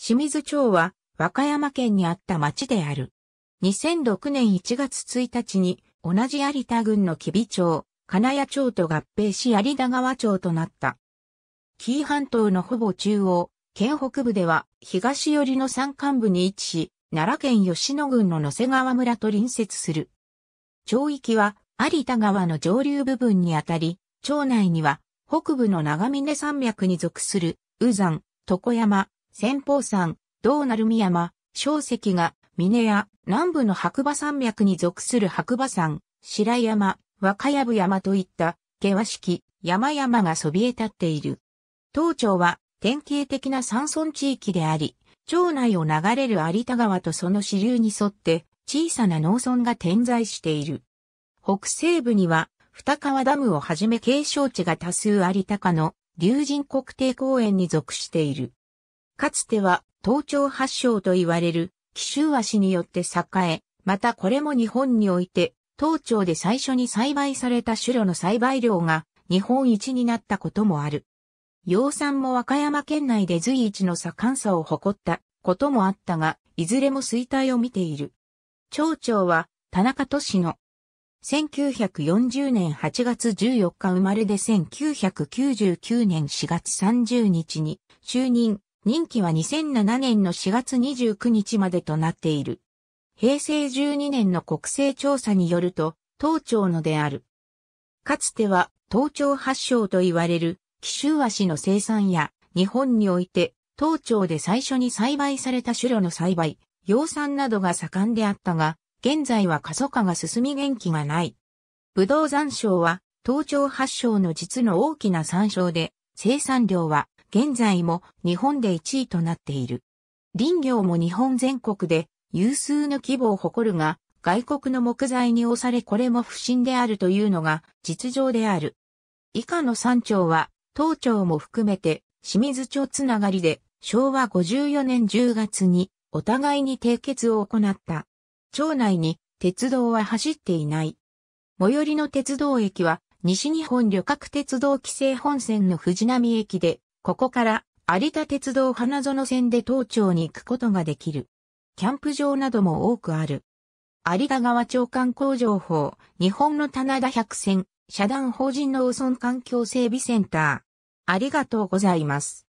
清水町は和歌山県にあった町である。2006年1月1日に同じ有田郡の吉備町、金谷町と合併し有田川町となった。紀伊半島のほぼ中央、県北部では東寄りの山間部に位置し、奈良県吉野郡の野瀬川村と隣接する。町域は有田川の上流部分にあたり、町内には北部の長峰山脈に属する、宇山、床山、先方山、道鳴宮山、小石が、峰屋、南部の白馬山脈に属する白馬山、白山、若歌、山といった、険き山々がそびえ立っている。当町は、典型的な山村地域であり、町内を流れる有田川とその支流に沿って、小さな農村が点在している。北西部には、二川ダムをはじめ景勝地が多数有田高の竜神国定公園に属している。かつては東朝発祥と言われる紀州足によって栄え、またこれも日本において東朝で最初に栽培された種類の栽培量が日本一になったこともある。養蚕も和歌山県内で随一の盛んさを誇ったこともあったが、いずれも衰退を見ている。町長は田中俊の1940年8月14日生まれで1999年4月30日に就任、任期は2007年の4月29日までとなっている。平成12年の国勢調査によると、東庁のである。かつては、東庁発祥と言われる、紀州足の生産や、日本において、東庁で最初に栽培された種類の栽培、養蚕などが盛んであったが、現在は過疎化が進み元気がない。ブド山椒は、東庁発祥の実の大きな山椒で、生産量は現在も日本で1位となっている。林業も日本全国で有数の規模を誇るが、外国の木材に押されこれも不審であるというのが実情である。以下の山頂は、東町も含めて清水町つながりで昭和54年10月にお互いに締結を行った。町内に鉄道は走っていない。最寄りの鉄道駅は西日本旅客鉄道規制本線の藤波駅でここから有田鉄道花園線で東町に行くことができる。キャンプ場なども多くある。有田川町観光情報、日本の棚田百選、社団法人農村環境整備センター。ありがとうございます。